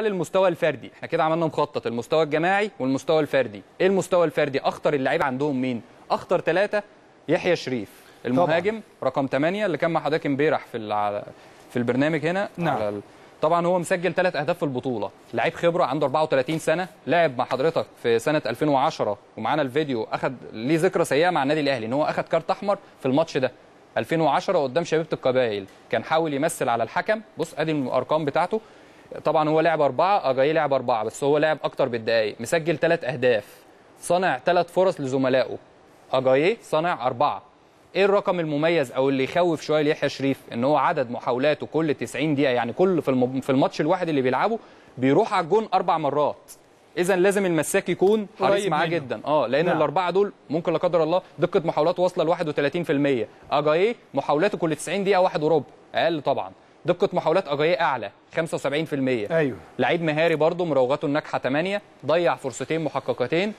المستوى الفردي احنا كده عملنا مخطط المستوى الجماعي والمستوى الفردي ايه المستوى الفردي اخطر اللعيب عندهم مين اخطر ثلاثه يحيى شريف المهاجم طبعا. رقم 8 اللي كان مع حضرتك امبارح في في البرنامج هنا نعم. على طبعا هو مسجل ثلاث اهداف في البطوله لعيب خبره عنده 34 سنه لعب مع حضرتك في سنه 2010 ومعانا الفيديو اخذ ليه ذكرى سيئه مع النادي الاهلي ان هو اخذ كارت احمر في الماتش ده 2010 قدام شبيبه القبائل كان حاول يمثل على الحكم بص ادي الارقام بتاعته طبعا هو لعب أربعة أجاي لعب أربعة بس هو لعب أكتر بالدقايق مسجل ثلاث أهداف صنع ثلاث فرص لزملائه أجاي صنع أربعة ايه الرقم المميز او اللي يخوف شويه ليحيى شريف ان هو عدد محاولاته كل 90 دقيقه يعني كل في في الماتش الواحد اللي بيلعبه بيروح على الجون اربع مرات اذا لازم المساك يكون حريص معاه جدا اه لان نعم. الاربعه دول ممكن لا قدر الله دقه محاولاته واصله ل 31% اجاي محاولاته كل 90 دقيقه واحد وربع اقل طبعا دقه محاولات أجاية اعلى 75% ايوه لعيب مهاري برضه مراوغاته الناجحه 8 ضيع فرصتين محققتين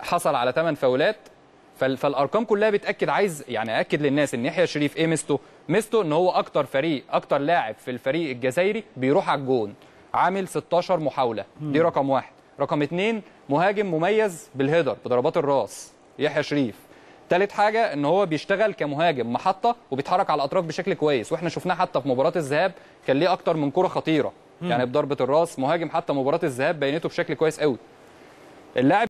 حصل على 8 فاولات فالارقام كلها بتاكد عايز يعني اكد للناس ان يحيى شريف ايه ميزته؟ ميزته ان هو اكتر فريق اكتر لاعب في الفريق الجزائري بيروح على الجون عامل 16 محاوله دي رقم واحد رقم اثنين مهاجم مميز بالهيدر بضربات الراس يحيى شريف ثالث حاجه ان هو بيشتغل كمهاجم محطه وبيتحرك على الاطراف بشكل كويس واحنا شفناه حتى في مباراه الذهاب كان ليه اكتر من كره خطيره يعني بضربه الراس مهاجم حتى مباراه الذهاب بينته بشكل كويس قوي اللاعب